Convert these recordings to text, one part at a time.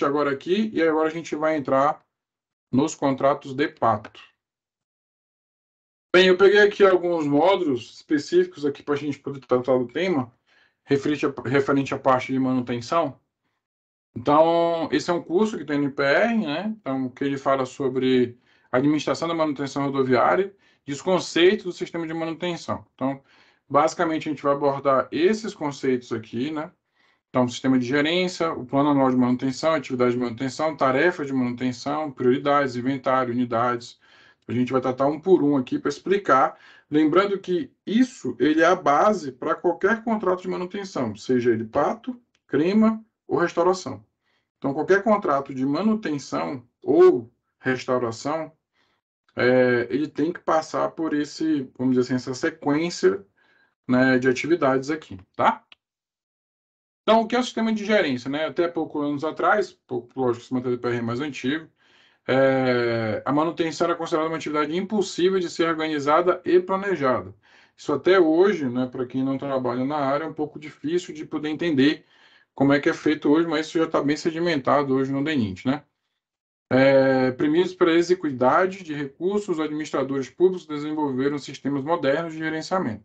agora aqui e agora a gente vai entrar nos contratos de pato. Bem, eu peguei aqui alguns módulos específicos aqui para a gente poder tratar do tema, referente, a, referente à parte de manutenção. Então, esse é um curso que tem no IPR, né? Então, que ele fala sobre administração da manutenção rodoviária e os conceitos do sistema de manutenção. Então, basicamente, a gente vai abordar esses conceitos aqui, né? Então, sistema de gerência, o plano anual de manutenção, atividade de manutenção, tarefas de manutenção, prioridades, inventário, unidades. A gente vai tratar um por um aqui para explicar. Lembrando que isso ele é a base para qualquer contrato de manutenção, seja ele pato, crema ou restauração. Então, qualquer contrato de manutenção ou restauração, é, ele tem que passar por esse, vamos dizer assim, essa sequência né, de atividades aqui, tá? Então, o que é o sistema de gerência? Né? Até poucos anos atrás, lógico, se o PR mais antigo, é, a manutenção era considerada uma atividade impossível de ser organizada e planejada. Isso até hoje, né, para quem não trabalha na área, é um pouco difícil de poder entender como é que é feito hoje, mas isso já está bem sedimentado hoje no DENIT, né? É, premidos pela execuidade de recursos, os administradores públicos desenvolveram sistemas modernos de gerenciamento.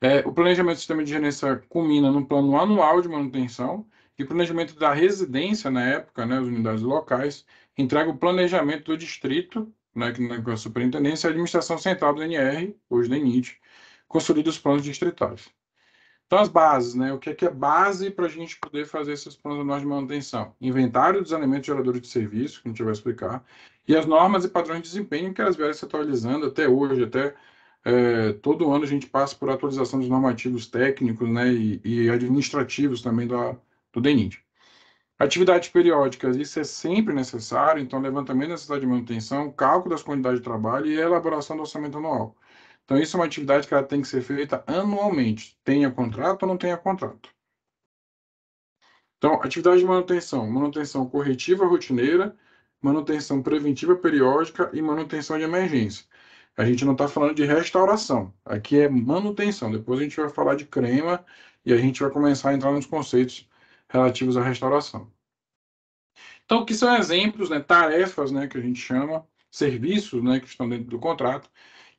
É, o planejamento do sistema de gerência culmina no plano anual de manutenção e planejamento da residência na época, né, as unidades locais, entrega o planejamento do distrito, né, que a superintendência, e a administração central do NR, hoje da NIT, consolida os planos distritais. Então, as bases, né? O que é, que é base para a gente poder fazer esses planos anuais de manutenção? Inventário dos elementos geradores de serviço, que a gente vai explicar, e as normas e padrões de desempenho que elas vieram se atualizando até hoje, até é, todo ano a gente passa por atualização dos normativos técnicos né, e, e administrativos também da, do DENIT. Atividades periódicas, isso é sempre necessário, então levantamento da necessidade de manutenção, cálculo das quantidades de trabalho e elaboração do orçamento anual. Então isso é uma atividade que ela tem que ser feita anualmente, tenha contrato ou não tenha contrato. Então, atividade de manutenção, manutenção corretiva rotineira, manutenção preventiva periódica e manutenção de emergência a gente não está falando de restauração, aqui é manutenção. Depois a gente vai falar de crema e a gente vai começar a entrar nos conceitos relativos à restauração. Então, que são exemplos, né, tarefas, né, que a gente chama, serviços, né, que estão dentro do contrato,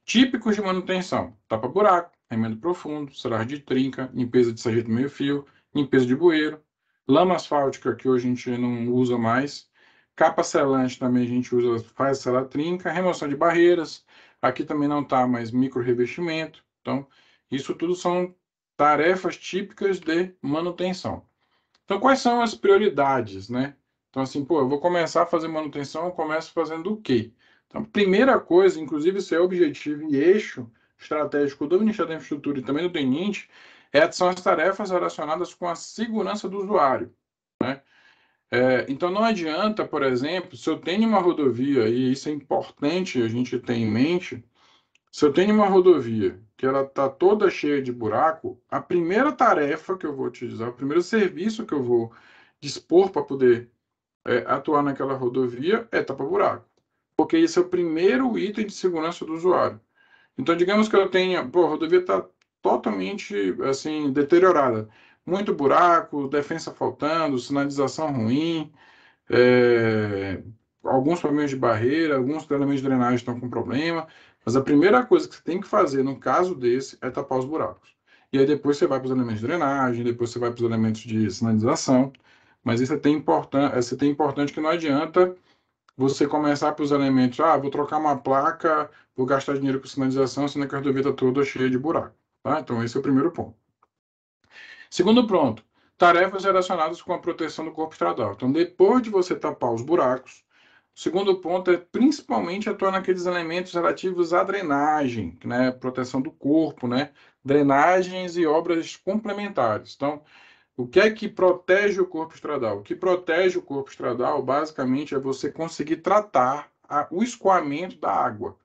típicos de manutenção: tapa-buraco, remendo profundo, celular de trinca, limpeza de sarjeta meio-fio, limpeza de bueiro, lama asfáltica, que hoje a gente não usa mais, capa selante também a gente usa, faz selar trinca, remoção de barreiras, Aqui também não está mais micro revestimento. Então, isso tudo são tarefas típicas de manutenção. Então, quais são as prioridades, né? Então, assim, pô, eu vou começar a fazer manutenção, eu começo fazendo o quê? Então, primeira coisa, inclusive isso é objetivo e eixo estratégico do Ministério da Infraestrutura e também do DENINT, é, são as tarefas relacionadas com a segurança do usuário, né? É, então não adianta, por exemplo, se eu tenho uma rodovia, e isso é importante a gente ter em mente, se eu tenho uma rodovia que ela está toda cheia de buraco, a primeira tarefa que eu vou utilizar, o primeiro serviço que eu vou dispor para poder é, atuar naquela rodovia é tapa buraco. Porque esse é o primeiro item de segurança do usuário. Então, digamos que eu tenha, pô, a rodovia está totalmente assim deteriorada muito buraco, defesa faltando, sinalização ruim, é, alguns problemas de barreira, alguns elementos de drenagem estão com problema, mas a primeira coisa que você tem que fazer num caso desse é tapar os buracos. E aí depois você vai para os elementos de drenagem, depois você vai para os elementos de sinalização, mas isso é tem importante, é, é tem importante que não adianta você começar pelos elementos, ah, vou trocar uma placa, vou gastar dinheiro com sinalização, sendo que a rodovia está toda cheia de buraco. Tá? Então esse é o primeiro ponto. Segundo pronto, tarefas relacionadas com a proteção do corpo estradal. Então, depois de você tapar os buracos, o segundo ponto é principalmente atuar naqueles elementos relativos à drenagem, né, proteção do corpo, né, drenagens e obras complementares. Então, o que é que protege o corpo estradal? O que protege o corpo estradal, basicamente, é você conseguir tratar a, o escoamento da água.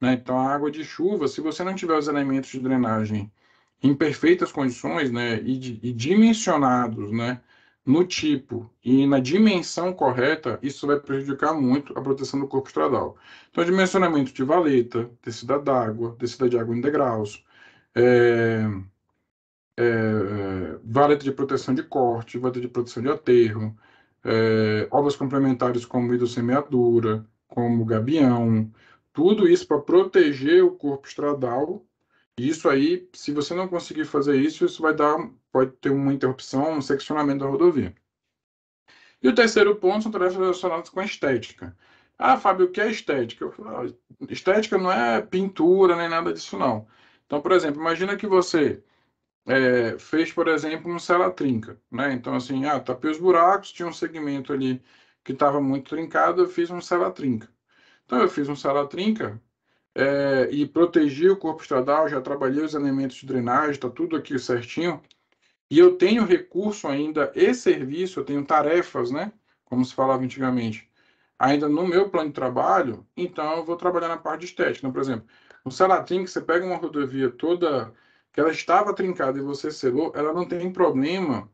Né? Então, a água de chuva, se você não tiver os elementos de drenagem em perfeitas condições né, e, e dimensionados né, no tipo e na dimensão correta, isso vai prejudicar muito a proteção do corpo estradal. Então, dimensionamento de valeta, tecida d'água, tecida de água em degraus, é, é, valeta de proteção de corte, valeta de proteção de aterro, é, obras complementares como hidrossemeadura, como gabião, tudo isso para proteger o corpo estradal isso aí, se você não conseguir fazer isso, isso vai dar, pode ter uma interrupção, um seccionamento da rodovia. E o terceiro ponto são tarefas relacionadas com a estética. Ah, Fábio, o que é estética? Falo, estética não é pintura nem nada disso, não. Então, por exemplo, imagina que você é, fez, por exemplo, um cela trinca, né? Então, assim, ah, tapei os buracos, tinha um segmento ali que estava muito trincado, eu fiz um cela trinca. Então, eu fiz um cela trinca é, e protegi o corpo estradal, já trabalhei os elementos de drenagem, está tudo aqui certinho. E eu tenho recurso ainda e serviço, eu tenho tarefas, né? Como se falava antigamente, ainda no meu plano de trabalho, então eu vou trabalhar na parte de estética. Então, por exemplo, no Salatrim, que você pega uma rodovia toda que ela estava trincada e você selou, ela não tem problema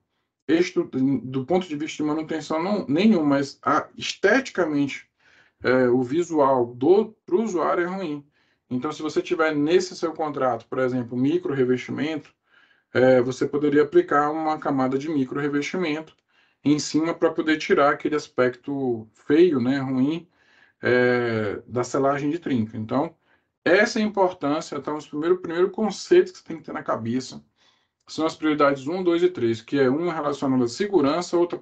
do ponto de vista de manutenção não, nenhum, mas a, esteticamente é, o visual do para o usuário é ruim. Então, se você tiver nesse seu contrato, por exemplo, micro revestimento, é, você poderia aplicar uma camada de micro revestimento em cima para poder tirar aquele aspecto feio, né, ruim, é, da selagem de trinca. Então, essa é a importância, então, os primeiros primeiro conceitos que você tem que ter na cabeça são as prioridades 1, 2 e 3, que é uma relacionada à segurança, outra,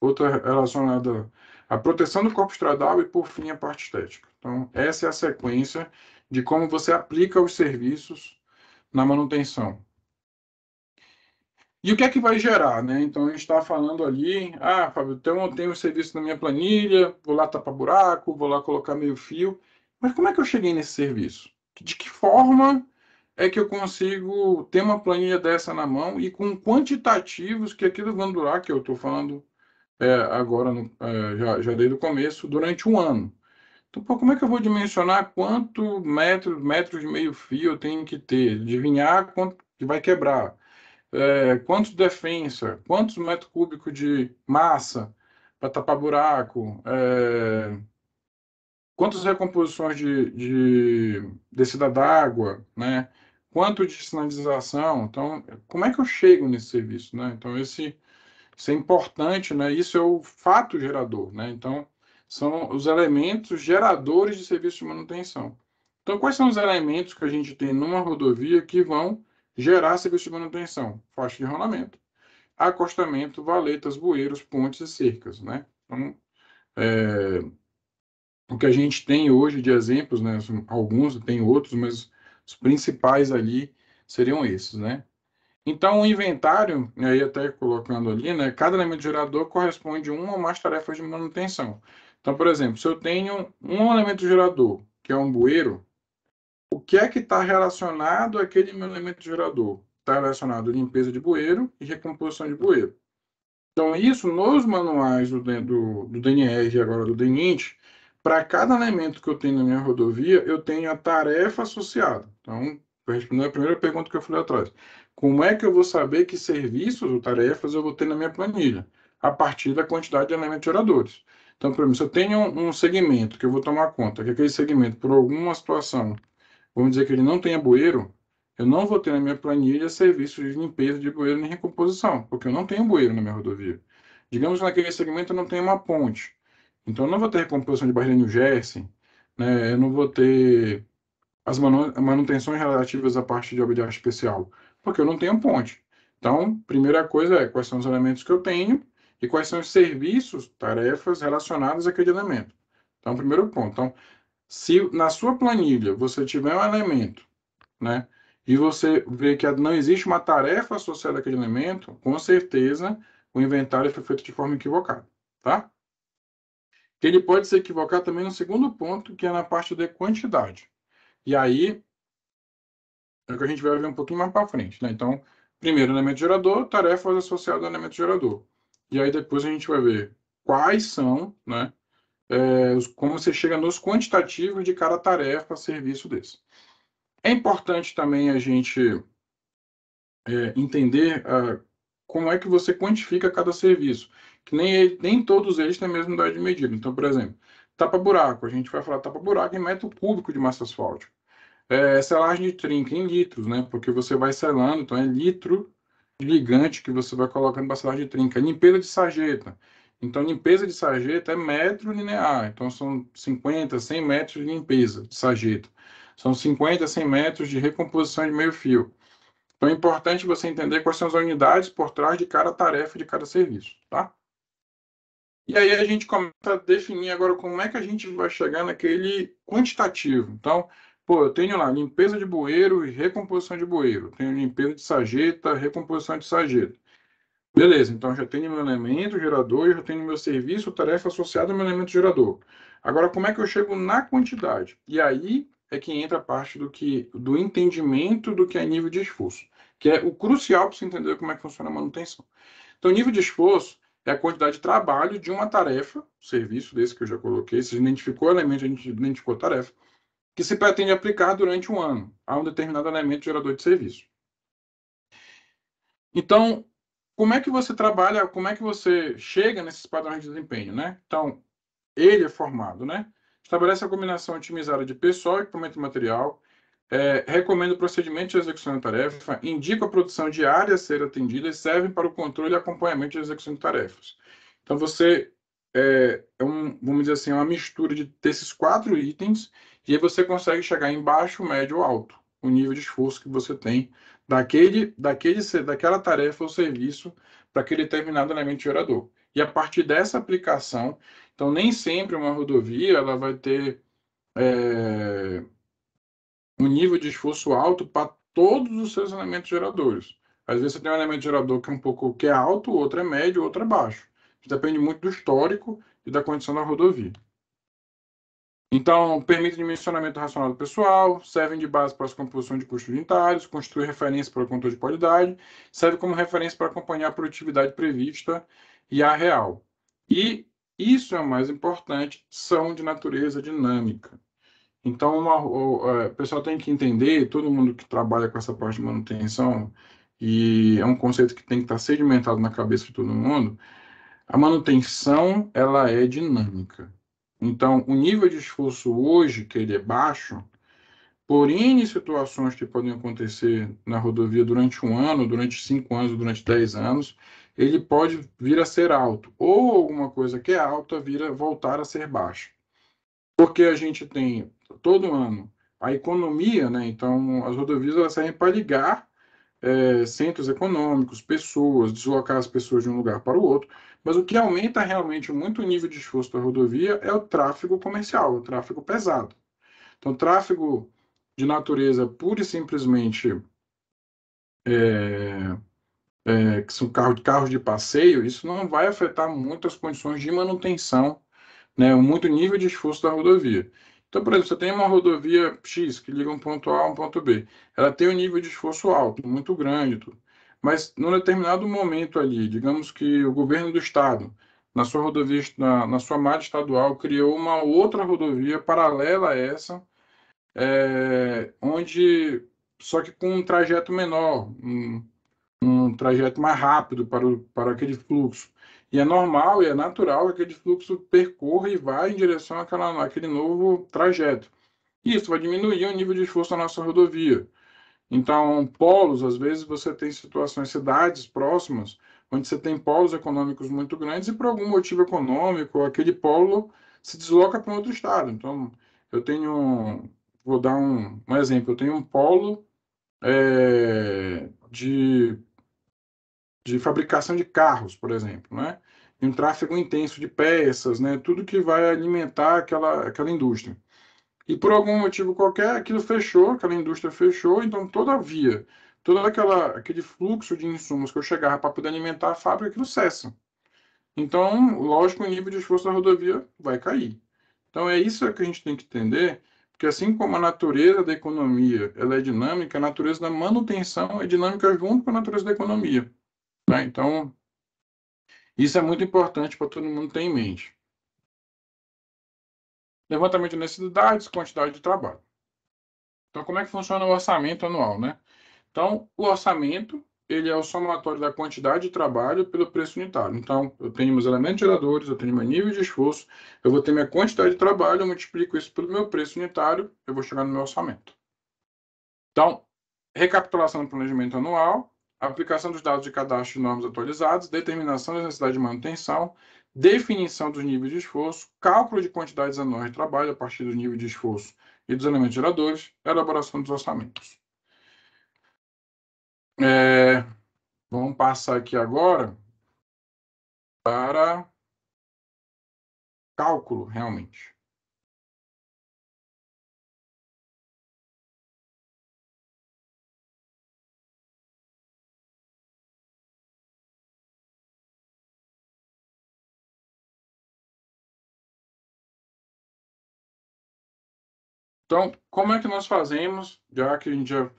outra relacionada a proteção do corpo estradal e, por fim, a parte estética. Então, essa é a sequência de como você aplica os serviços na manutenção. E o que é que vai gerar, né? Então, a gente está falando ali, ah, Fábio, então eu tenho um serviço na minha planilha, vou lá tapar buraco, vou lá colocar meio fio, mas como é que eu cheguei nesse serviço? De que forma é que eu consigo ter uma planilha dessa na mão e com quantitativos que aquilo vai durar, que eu estou falando é, agora, no, é, já, já desde o começo, durante um ano. Então, pô, como é que eu vou dimensionar quanto metros, metros de meio fio eu tenho que ter? Adivinhar quanto que vai quebrar? É, quantos defensa? Quantos metros cúbicos de massa para tapar buraco? É, quantas recomposições de, de descida d'água, né? Quanto de sinalização? Então, como é que eu chego nesse serviço, né? Então, esse isso é importante, né? Isso é o fato gerador, né? Então, são os elementos geradores de serviço de manutenção. Então, quais são os elementos que a gente tem numa rodovia que vão gerar serviço de manutenção? Faixa de rolamento, acostamento, valetas, bueiros, pontes e cercas, né? Então, é, o que a gente tem hoje de exemplos, né? Alguns, tem outros, mas os principais ali seriam esses, né? Então, o inventário, aí até colocando ali, né, cada elemento gerador corresponde a uma ou mais tarefas de manutenção. Então, por exemplo, se eu tenho um elemento gerador, que é um bueiro, o que é que está relacionado àquele meu elemento gerador? Está relacionado à limpeza de bueiro e recomposição de bueiro. Então, isso nos manuais do, do, do DNR e agora do DNINT, para cada elemento que eu tenho na minha rodovia, eu tenho a tarefa associada. Então, respondendo a primeira pergunta que eu falei atrás. Como é que eu vou saber que serviços ou tarefas eu vou ter na minha planilha? A partir da quantidade de elementos geradores. Então, por exemplo, se eu tenho um segmento que eu vou tomar conta, que aquele segmento, por alguma situação, vamos dizer que ele não tenha bueiro, eu não vou ter na minha planilha serviço de limpeza de bueiro nem recomposição, porque eu não tenho bueiro na minha rodovia. Digamos que naquele segmento eu não tenho uma ponte. Então, eu não vou ter recomposição de barreira New Jersey, né? eu não vou ter as manutenções relativas à parte de obra de arte especial. Porque eu não tenho ponte. Então, primeira coisa é quais são os elementos que eu tenho e quais são os serviços, tarefas relacionadas àquele elemento. Então, primeiro ponto. Então, se na sua planilha você tiver um elemento, né, e você vê que não existe uma tarefa associada àquele elemento, com certeza o inventário foi feito de forma equivocada, tá? Ele pode se equivocar também no segundo ponto, que é na parte de quantidade. E aí, é o que a gente vai ver um pouquinho mais para frente, né? Então, primeiro elemento gerador, tarefas associadas ao elemento gerador. E aí depois a gente vai ver quais são, né? É, como você chega nos quantitativos de cada tarefa, serviço desse. É importante também a gente é, entender ah, como é que você quantifica cada serviço, que nem, nem todos eles têm a mesma unidade de medida. Então, por exemplo, tapa-buraco, a gente vai falar tapa-buraco em metro cúbico de massa asfáltica é, selagem de trinca em litros, né? Porque você vai selando, então é litro de ligante que você vai colocando para selagem de trinca. Limpeza de sarjeta. Então, limpeza de sarjeta é metro linear. Então, são 50, 100 metros de limpeza de sarjeta. São 50, 100 metros de recomposição de meio fio. Então, é importante você entender quais são as unidades por trás de cada tarefa, de cada serviço, tá? E aí a gente começa a definir agora como é que a gente vai chegar naquele quantitativo. Então, Pô, eu tenho lá limpeza de bueiro e recomposição de bueiro. Tenho limpeza de sarjeta, recomposição de sarjeta. Beleza, então já tenho meu elemento gerador, já tenho meu serviço, tarefa associada ao meu elemento gerador. Agora, como é que eu chego na quantidade? E aí é que entra a parte do, que, do entendimento do que é nível de esforço, que é o crucial para você entender como é que funciona a manutenção. Então, nível de esforço é a quantidade de trabalho de uma tarefa, serviço desse que eu já coloquei, se identificou o elemento, a gente identificou a tarefa que se pretende aplicar durante um ano a um determinado elemento gerador de serviço. Então, como é que você trabalha, como é que você chega nesses padrões de desempenho, né? Então, ele é formado, né? Estabelece a combinação otimizada de pessoal, equipamento e material, é, recomenda o procedimento de execução da tarefa, indica a produção diária a ser atendida e serve para o controle e acompanhamento de execução de tarefas. Então, você é, é um, vamos dizer assim, é uma mistura de, desses quatro itens e aí você consegue chegar em baixo, médio, alto, o nível de esforço que você tem daquele, daquele daquela tarefa ou serviço para aquele determinado elemento gerador. E a partir dessa aplicação, então nem sempre uma rodovia ela vai ter é, um nível de esforço alto para todos os seus elementos geradores. Às vezes você tem um elemento gerador que é um pouco que é alto, outro é médio, outro é baixo. depende muito do histórico e da condição da rodovia. Então, permitem dimensionamento racional do pessoal, servem de base para a composição de custos unitários, constituem referência para o controle de qualidade, servem como referência para acompanhar a produtividade prevista e a real. E isso é o mais importante, são de natureza dinâmica. Então, uma, o, é, o pessoal tem que entender, todo mundo que trabalha com essa parte de manutenção, e é um conceito que tem que estar sedimentado na cabeça de todo mundo, a manutenção ela é dinâmica. Então, o nível de esforço hoje, que ele é baixo, por N situações que podem acontecer na rodovia durante um ano, durante cinco anos, durante dez anos, ele pode vir a ser alto. Ou alguma coisa que é alta vira voltar a ser baixa. Porque a gente tem todo ano a economia, né? Então, as rodovias elas servem para ligar é, centros econômicos, pessoas, deslocar as pessoas de um lugar para o outro, mas o que aumenta realmente muito o nível de esforço da rodovia é o tráfego comercial, o tráfego pesado. Então, tráfego de natureza pura e simplesmente é, é, que são carros, de passeio, isso não vai afetar muito as condições de manutenção, né, muito nível de esforço da rodovia. Então, por exemplo, você tem uma rodovia X que liga um ponto A a um ponto B. Ela tem um nível de esforço alto, muito grande. Tudo. Mas, num determinado momento ali, digamos que o governo do estado, na sua rodovia, na, na sua malha estadual, criou uma outra rodovia paralela a essa, é, onde só que com um trajeto menor, um, um trajeto mais rápido para, o, para aquele fluxo. E é normal e é natural que aquele fluxo percorra e vá em direção àquela, àquele novo trajeto. Isso vai diminuir o nível de esforço da nossa rodovia. Então, polos, às vezes você tem situações, cidades próximas, onde você tem polos econômicos muito grandes e por algum motivo econômico, aquele polo se desloca para um outro estado. Então, eu tenho, vou dar um, um exemplo, eu tenho um polo é, de, de fabricação de carros, por exemplo, né? E um tráfego intenso de peças, né? Tudo que vai alimentar aquela, aquela indústria. E por algum motivo qualquer, aquilo fechou, aquela indústria fechou, então toda a via, todo aquela, aquele fluxo de insumos que eu chegava para poder alimentar a fábrica, aquilo cessa. Então, lógico, o nível de esforço da rodovia vai cair. Então, é isso que a gente tem que entender, porque assim como a natureza da economia ela é dinâmica, a natureza da manutenção é dinâmica junto com a natureza da economia. Né? Então, isso é muito importante para todo mundo ter em mente. Levantamento de necessidades, quantidade de trabalho. Então, como é que funciona o orçamento anual, né? Então, o orçamento, ele é o somatório da quantidade de trabalho pelo preço unitário. Então, eu tenho meus elementos geradores, eu tenho meu nível de esforço, eu vou ter minha quantidade de trabalho, eu multiplico isso pelo meu preço unitário, eu vou chegar no meu orçamento. Então, recapitulação do planejamento anual, aplicação dos dados de cadastro e normas atualizados, determinação da necessidade de manutenção, definição dos níveis de esforço, cálculo de quantidades anuais de trabalho a partir do nível de esforço e dos elementos geradores, elaboração dos orçamentos. É, vamos passar aqui agora para cálculo, realmente. Então, como é que nós fazemos, já que a gente já,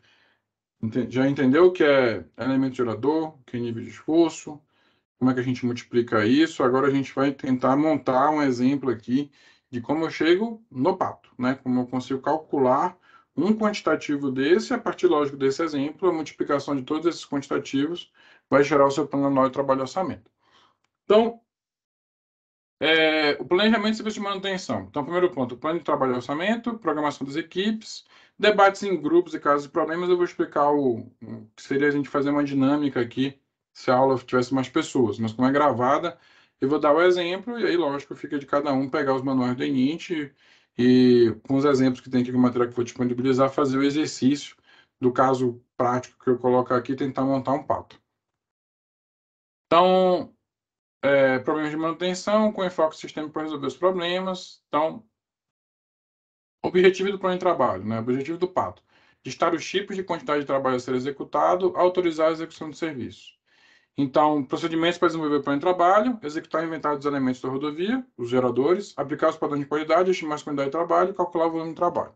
já entendeu o que é elemento gerador, que é nível de esforço, como é que a gente multiplica isso, agora a gente vai tentar montar um exemplo aqui de como eu chego no pato, né? Como eu consigo calcular um quantitativo desse, a partir, lógico, desse exemplo, a multiplicação de todos esses quantitativos vai gerar o seu plano anual de trabalho e orçamento. Então, é, o planejamento e serviço de manutenção. Então, primeiro ponto, plano de trabalho e orçamento, programação das equipes, debates em grupos e casos de problemas. Eu vou explicar o, o que seria a gente fazer uma dinâmica aqui se a aula tivesse mais pessoas, mas como é gravada, eu vou dar o exemplo e aí, lógico, fica de cada um pegar os manuais do INIT e, com os exemplos que tem aqui no material que vou disponibilizar, fazer o exercício do caso prático que eu coloco aqui tentar montar um pato. Então, é, problemas de manutenção, com enfoque no sistema para resolver os problemas. Então, objetivo do plano de trabalho, né? objetivo do pato. Listar os tipos de quantidade de trabalho a ser executado, autorizar a execução do serviço. Então, procedimentos para desenvolver o plano de trabalho, executar o inventário dos elementos da rodovia, os geradores, aplicar os padrões de qualidade, estimar as quantidades de trabalho e calcular o volume de trabalho.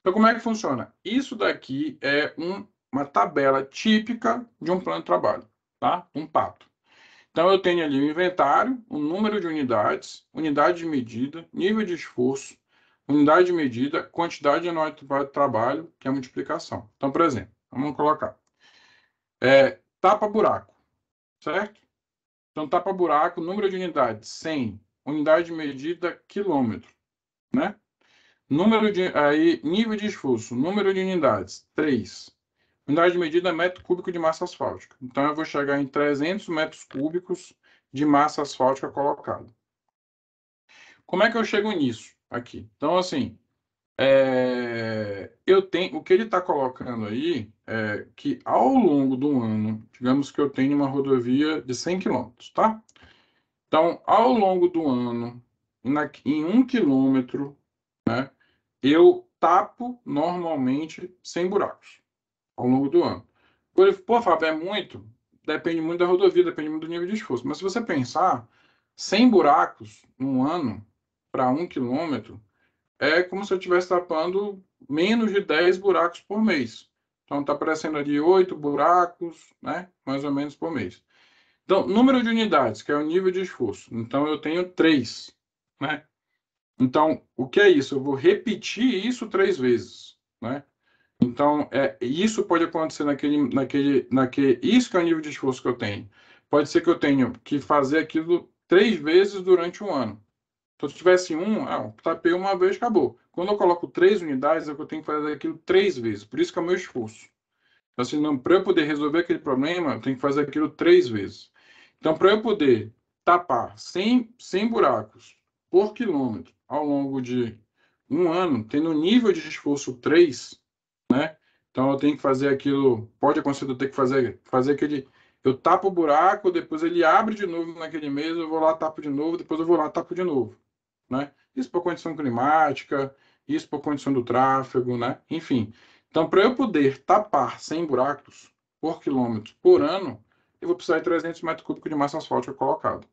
Então, como é que funciona? Isso daqui é um, uma tabela típica de um plano de trabalho, tá? Um pato. Então, eu tenho ali o inventário, o número de unidades, unidade de medida, nível de esforço, unidade de medida, quantidade anual de trabalho, que é a multiplicação. Então, por exemplo, vamos colocar. É, tapa-buraco, certo? Então, tapa-buraco, número de unidades, 100. Unidade de medida, quilômetro, né? Número de, aí, nível de esforço, número de unidades, 3. Unidade de medida é metro cúbico de massa asfáltica. Então, eu vou chegar em 300 metros cúbicos de massa asfáltica colocada. Como é que eu chego nisso aqui? Então, assim, é, eu tenho o que ele está colocando aí é que ao longo do ano, digamos que eu tenho uma rodovia de 100 km, tá? Então, ao longo do ano, na, em um quilômetro, né, eu tapo normalmente 100 buracos ao longo do ano. Quando ele, pô, Fábio, é muito, depende muito da rodovia, depende muito do nível de esforço. Mas se você pensar, 100 buracos num ano para um quilômetro é como se eu estivesse tapando menos de 10 buracos por mês. Então está aparecendo ali 8 buracos, né? Mais ou menos por mês. Então, número de unidades, que é o nível de esforço. Então eu tenho 3, né? Então, o que é isso? Eu vou repetir isso três vezes, né? Então, é, isso pode acontecer naquele, naquele, naquele. Isso que é o nível de esforço que eu tenho. Pode ser que eu tenha que fazer aquilo três vezes durante um ano. Então, se tivesse um, ah, tapei uma vez, acabou. Quando eu coloco três unidades, é eu tenho que fazer aquilo três vezes. Por isso que é o meu esforço. Então, assim, não para eu poder resolver aquele problema, eu tenho que fazer aquilo três vezes. Então, para eu poder tapar 100, 100 buracos por quilômetro ao longo de um ano, tendo um nível de esforço 3, né? Então eu tenho que fazer aquilo, pode acontecer eu ter que fazer, fazer aquele, eu tapo o buraco, depois ele abre de novo naquele mês, eu vou lá, tapo de novo, depois eu vou lá, tapo de novo, né? Isso por condição climática, isso por condição do tráfego, né? Enfim, então para eu poder tapar 100 buracos por quilômetro por ano, eu vou precisar de 300 metros cúbicos de massa asfáltica colocado.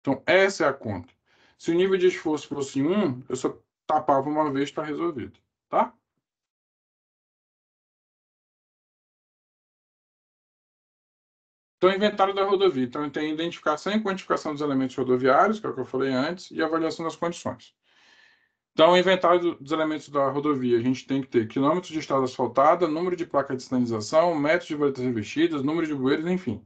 Então essa é a conta. Se o nível de esforço fosse 1, eu só tapava uma vez, está resolvido, tá? Então, inventário da rodovia. Então, tem identificação e quantificação dos elementos rodoviários, que é o que eu falei antes, e avaliação das condições. Então, o inventário dos elementos da rodovia, a gente tem que ter quilômetros de estrada asfaltada, número de placa de sinalização, metros de varetas revestidas, número de bueiros, enfim.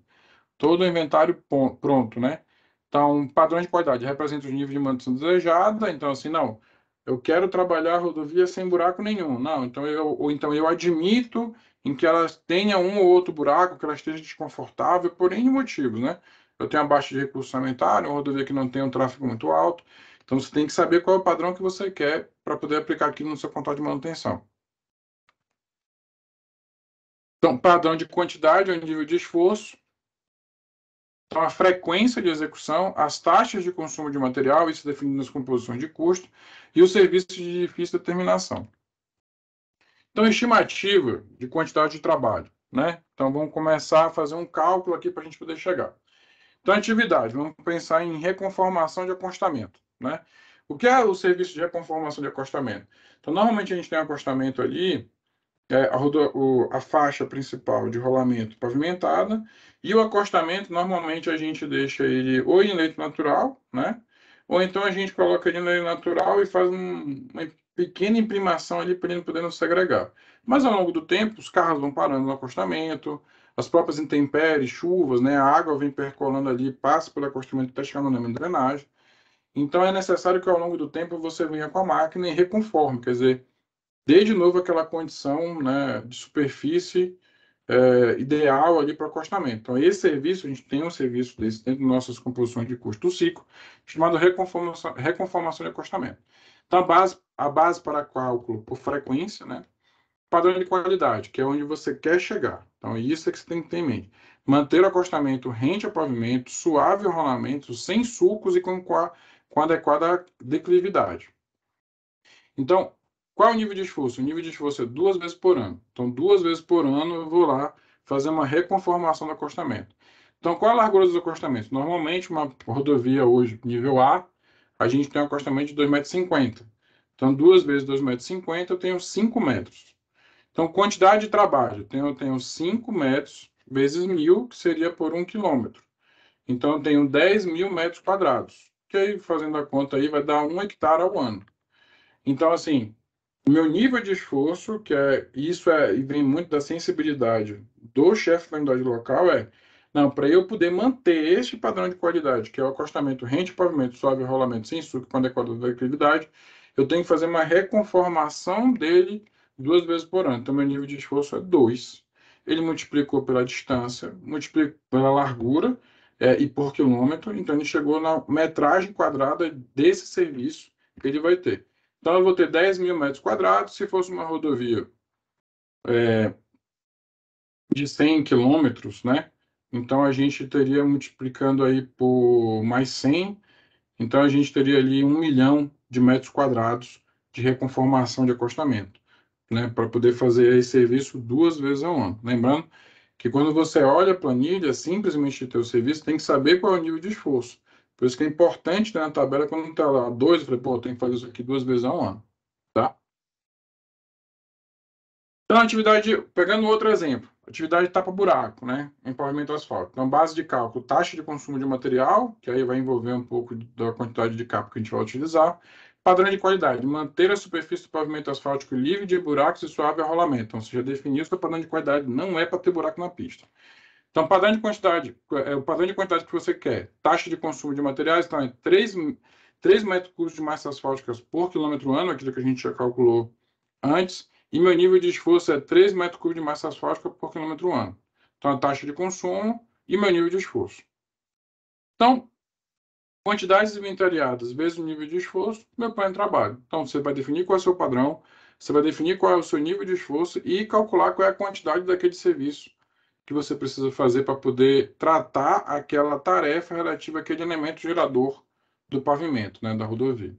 Todo o inventário pronto, né? Então, padrões de qualidade representa os níveis de manutenção desejada. Então, assim, não, eu quero trabalhar a rodovia sem buraco nenhum. Não, então eu, ou então eu admito em que ela tenha um ou outro buraco, que ela esteja desconfortável, por N motivos, né? Eu tenho a baixa de recurso orçamentário, uma rodovia que não tem um tráfego muito alto. Então, você tem que saber qual é o padrão que você quer para poder aplicar aquilo no seu contrato de manutenção. Então, padrão de quantidade ou é o nível de esforço. Então, a frequência de execução, as taxas de consumo de material, isso é definido nas composições de custo, e o serviço de difícil determinação. Então, estimativa de quantidade de trabalho, né? Então, vamos começar a fazer um cálculo aqui para a gente poder chegar. Então, atividade, vamos pensar em reconformação de acostamento, né? O que é o serviço de reconformação de acostamento? Então, normalmente a gente tem um acostamento ali, é, a, o, a faixa principal de rolamento pavimentada, e o acostamento, normalmente a gente deixa ele ou em leito natural, né? Ou então a gente coloca ele no leito natural e faz um, uma pequena imprimação ali para ele podendo se agregar. Mas ao longo do tempo, os carros vão parando no acostamento, as próprias intempéries, chuvas, né, a água vem percolando ali, passa pelo acostamento até chegar no lema de drenagem. Então é necessário que ao longo do tempo você venha com a máquina e reconforme, quer dizer, dê de novo aquela condição né, de superfície é, ideal ali para o acostamento. Então esse serviço, a gente tem um serviço desse dentro de nossas composições de custo ciclo, chamado reconformação, reconformação de acostamento. Então a base a base para cálculo por frequência, né? Padrão de qualidade, que é onde você quer chegar. Então, é isso é que você tem que ter em mente. Manter o acostamento rente ao pavimento, suave o rolamento, sem sulcos e com, com adequada declividade. Então, qual é o nível de esforço? O nível de esforço é duas vezes por ano. Então, duas vezes por ano eu vou lá fazer uma reconformação do acostamento. Então, qual é a largura dos acostamentos? Normalmente, uma rodovia hoje nível A, a gente tem um acostamento de 2,50 m. Então, 2 vezes 2,50 metros, eu tenho 5 metros. Então, quantidade de trabalho, eu tenho, eu tenho 5 metros vezes 1.000, que seria por 1 quilômetro. Então, eu tenho 10 mil metros quadrados, que aí, fazendo a conta aí, vai dar 1 hectare ao ano. Então, assim, o meu nível de esforço, que é isso é, e vem muito da sensibilidade do chefe da unidade local, é não, para eu poder manter esse padrão de qualidade, que é o acostamento rente, pavimento suave, rolamento sem suco, com é da declividade, eu tenho que fazer uma reconformação dele duas vezes por ano. Então, meu nível de esforço é 2. Ele multiplicou pela distância, multiplicou pela largura é, e por quilômetro. Então, ele chegou na metragem quadrada desse serviço que ele vai ter. Então, eu vou ter 10 mil metros quadrados. Se fosse uma rodovia é, de 100 quilômetros, né? Então, a gente teria multiplicando aí por mais 100 então, a gente teria ali um milhão de metros quadrados de reconformação de acostamento, né, para poder fazer esse serviço duas vezes ao ano. Lembrando que quando você olha a planilha, simplesmente o teu serviço, tem que saber qual é o nível de esforço. Por isso que é importante ter né, na tabela, quando está lá dois, eu falei, pô, tem que fazer isso aqui duas vezes ao ano, tá? Então, atividade, pegando outro exemplo, Atividade tapa-buraco, né? Em pavimento asfalto. Então, base de cálculo, taxa de consumo de material, que aí vai envolver um pouco da quantidade de capa que a gente vai utilizar. Padrão de qualidade, manter a superfície do pavimento asfáltico livre de buracos e suave a rolamento. Então, você já definiu seu o padrão de qualidade não é para ter buraco na pista. Então, padrão de quantidade, é o padrão de quantidade que você quer. Taxa de consumo de materiais, então, é 3, 3 metros cúbicos de massa asfáltica por quilômetro ano, aquilo que a gente já calculou antes. E meu nível de esforço é 3 metros cúbicos de massa asfáltica por quilômetro ano. Então, a taxa de consumo e meu nível de esforço. Então, quantidades inventariadas vezes o nível de esforço, meu plano de trabalho. Então, você vai definir qual é o seu padrão, você vai definir qual é o seu nível de esforço e calcular qual é a quantidade daquele serviço que você precisa fazer para poder tratar aquela tarefa relativa àquele elemento gerador do pavimento, né, da rodovia.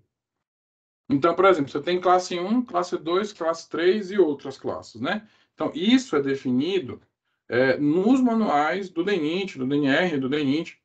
Então, por exemplo, você tem classe 1, classe 2, classe 3 e outras classes, né? Então, isso é definido é, nos manuais do DENIT, do DNR, do DENIT,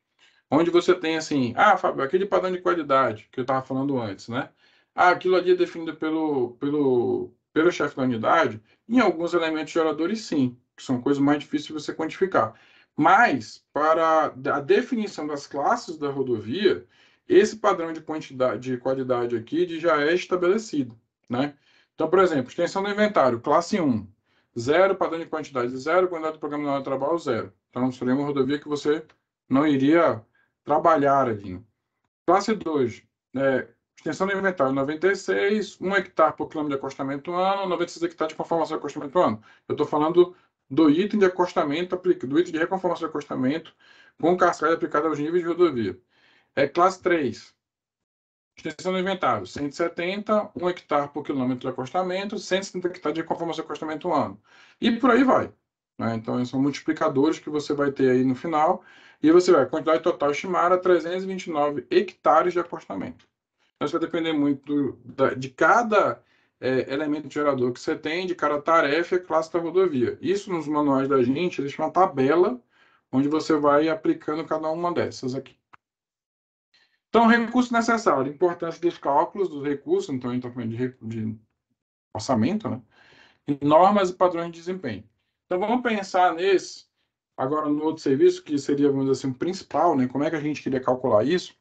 onde você tem assim, ah, Fábio, aquele padrão de qualidade que eu estava falando antes, né? Ah, aquilo ali é definido pelo, pelo, pelo chefe da unidade, em alguns elementos geradores, sim, que são coisas mais difíceis de você quantificar. Mas, para a definição das classes da rodovia, esse padrão de quantidade, de qualidade aqui de já é estabelecido, né? Então, por exemplo, extensão do inventário, classe 1, zero padrão de quantidade, zero quantidade de programa de trabalho, zero. Então, seria uma rodovia que você não iria trabalhar ali. Classe 2, é, extensão do inventário 96, 1 hectare por quilômetro de acostamento ano, 96 hectares de conformação de acostamento ano. Eu estou falando do item de acostamento, do item de reconformação de acostamento com cascalho aplicado aos níveis de rodovia. É classe 3. Extensão do inventário, 170, 1 hectare por quilômetro de acostamento, 170 hectares de conformação de acostamento ano. E por aí vai. Né? Então, são multiplicadores que você vai ter aí no final. E você vai, quantidade total estimada, 329 hectares de acostamento. Então, isso vai depender muito da, de cada é, elemento gerador que você tem, de cada tarefa e classe da rodovia. Isso, nos manuais da gente, existe uma tabela onde você vai aplicando cada uma dessas aqui. Então, recurso necessário, importância dos cálculos dos recursos, então, em documento de, de orçamento, né? E normas e padrões de desempenho. Então, vamos pensar nesse, agora no outro serviço, que seria, vamos dizer assim, o principal, né? Como é que a gente queria calcular isso?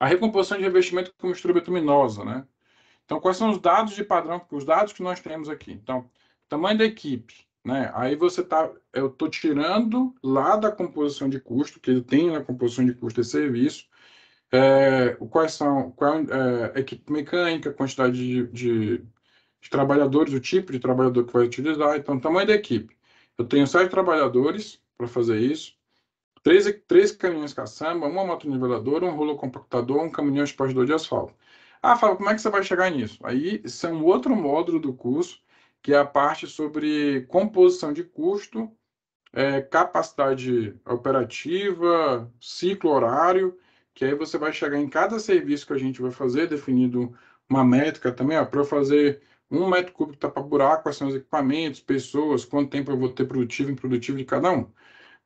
A recomposição de revestimento com mistura betuminosa, né? Então, quais são os dados de padrão, os dados que nós temos aqui? Então, tamanho da equipe, né? Aí você tá, eu tô tirando lá da composição de custo, que ele tem na composição de custo esse serviço, é, quais são, qual é a equipe mecânica, quantidade de, de, de, trabalhadores, o tipo de trabalhador que vai utilizar, então, tamanho da equipe. Eu tenho sete trabalhadores para fazer isso, três, três caminhões caçamba, uma moto niveladora, um rolo compactador, um caminhão espalhador de asfalto. Ah, fala como é que você vai chegar nisso? Aí, isso é um outro módulo do curso, que é a parte sobre composição de custo, é, capacidade operativa, ciclo horário, que aí você vai chegar em cada serviço que a gente vai fazer, definindo uma métrica também, para fazer um metro cúbico para buraco, quais são os equipamentos, pessoas, quanto tempo eu vou ter produtivo e improdutivo de cada um.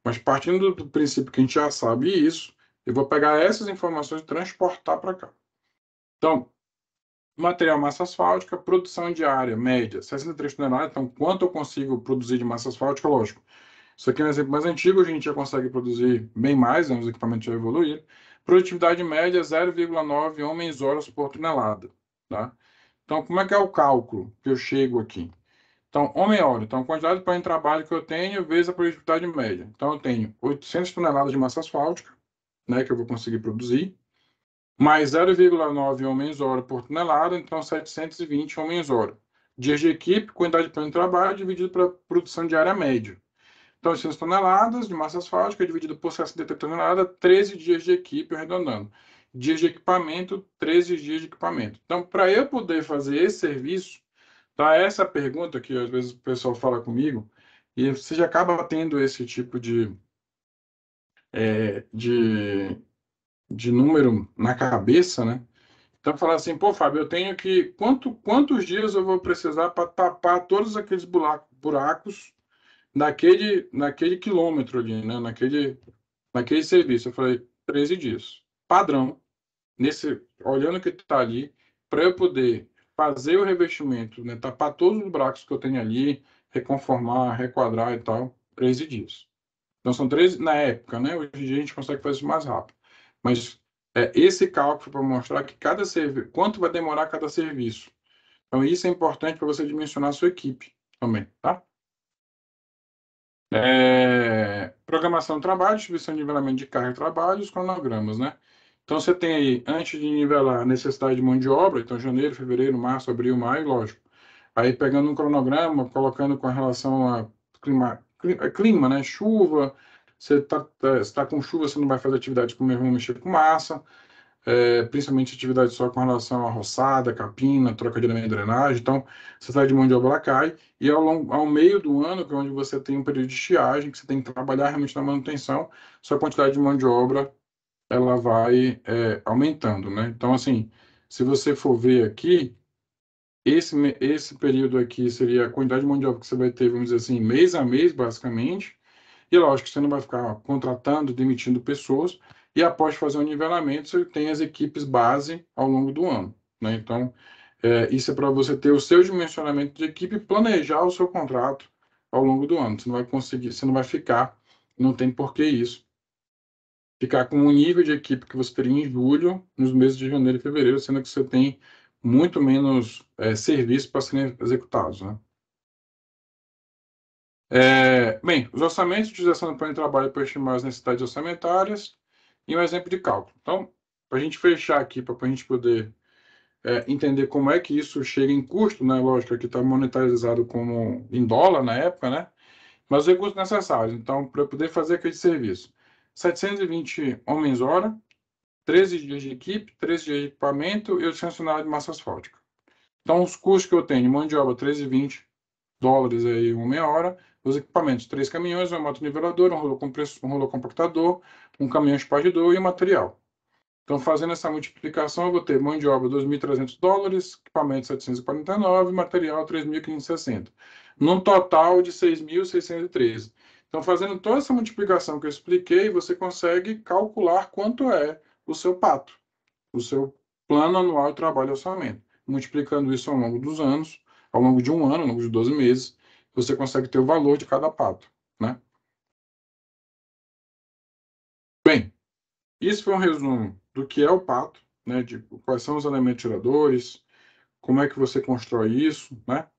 Mas partindo do princípio que a gente já sabe isso, eu vou pegar essas informações e transportar para cá. Então, material massa asfáltica, produção diária média, 63 toneladas. Então, quanto eu consigo produzir de massa asfáltica? Lógico. Isso aqui é um exemplo mais antigo, a gente já consegue produzir bem mais, né, os equipamentos já evoluíram. Produtividade média 0,9 homens-horas por tonelada. Tá? Então, como é que é o cálculo que eu chego aqui? Então, homem-hora. Então, a quantidade de de trabalho que eu tenho vezes a produtividade média. Então, eu tenho 800 toneladas de massa asfáltica, né, que eu vou conseguir produzir, mais 0,9 homens-hora por tonelada, então 720 homens-hora. Dias de equipe, quantidade de pão de trabalho dividido para produção diária média. 900 então, toneladas de massa asfáltica dividido por 60 toneladas, 13 dias de equipe, arredondando. Dias de equipamento, 13 dias de equipamento. Então, para eu poder fazer esse serviço, tá? Essa pergunta que às vezes o pessoal fala comigo, e você já acaba tendo esse tipo de, é, de, de número na cabeça, né? Então, falar assim, pô, Fábio, eu tenho que... Quanto, quantos dias eu vou precisar para tapar todos aqueles buracos naquele, naquele quilômetro ali, né? naquele, naquele serviço. Eu falei, 13 dias. Padrão, nesse, olhando o que está ali, para eu poder fazer o revestimento, né? tapar todos os buracos que eu tenho ali, reconformar, requadrar e tal, 13 dias. Então são 13, na época, né? Hoje em dia a gente consegue fazer isso mais rápido. Mas é, esse cálculo para mostrar que cada serviço, quanto vai demorar cada serviço. Então isso é importante para você dimensionar a sua equipe também, tá? É, programação do trabalho, distribuição de nivelamento de carga de trabalho, os cronogramas, né? Então, você tem aí, antes de nivelar a necessidade de mão de obra, então janeiro, fevereiro, março, abril, maio, lógico. Aí, pegando um cronograma, colocando com relação a clima, é clima né? Chuva, você está tá, tá com chuva, você não vai fazer atividade com mesmo mexer com massa é, principalmente atividade só com relação à roçada, capina, troca de elemento de drenagem. Então, você sai de mão de obra cai, e ao, longo, ao meio do ano, que é onde você tem um período de estiagem, que você tem que trabalhar realmente na manutenção, sua quantidade de mão de obra ela vai é, aumentando, né? Então, assim, se você for ver aqui, esse, esse período aqui seria a quantidade de mão de obra que você vai ter, vamos dizer assim, mês a mês, basicamente. E lógico, você não vai ficar contratando, demitindo pessoas, e após fazer o nivelamento, você tem as equipes base ao longo do ano. Né? Então, é, isso é para você ter o seu dimensionamento de equipe e planejar o seu contrato ao longo do ano. Você não vai conseguir, você não vai ficar, não tem por que isso. Ficar com o nível de equipe que você teria em julho, nos meses de janeiro e fevereiro, sendo que você tem muito menos é, serviços para serem executados. Né? É, bem, os orçamentos de utilização do plano de trabalho para estimar as necessidades orçamentárias, e um exemplo de cálculo. Então, para a gente fechar aqui, para a gente poder é, entender como é que isso chega em custo, né? Lógico que está monetarizado como em dólar na época, né? Mas os recursos necessários, então, para poder fazer aquele serviço. 720 homens-hora, 13 dias de equipe, 13 dias de equipamento e o sancionário de massa asfáltica. Então, os custos que eu tenho, mão de obra 13,20 dólares aí uma meia hora, os equipamentos, três caminhões, uma moto niveladora, um rolo, um rolo compactador, um caminhão espargidor e o material. Então, fazendo essa multiplicação, eu vou ter mão de obra 2.300 dólares, equipamento 749, material 3.560, num total de 6.613. Então, fazendo toda essa multiplicação que eu expliquei, você consegue calcular quanto é o seu pato, o seu plano anual de trabalho e orçamento, multiplicando isso ao longo dos anos, ao longo de um ano, ao longo de 12 meses, você consegue ter o valor de cada pato, né? Bem, isso foi um resumo do que é o pato, né? De quais são os elementos geradores, como é que você constrói isso, né?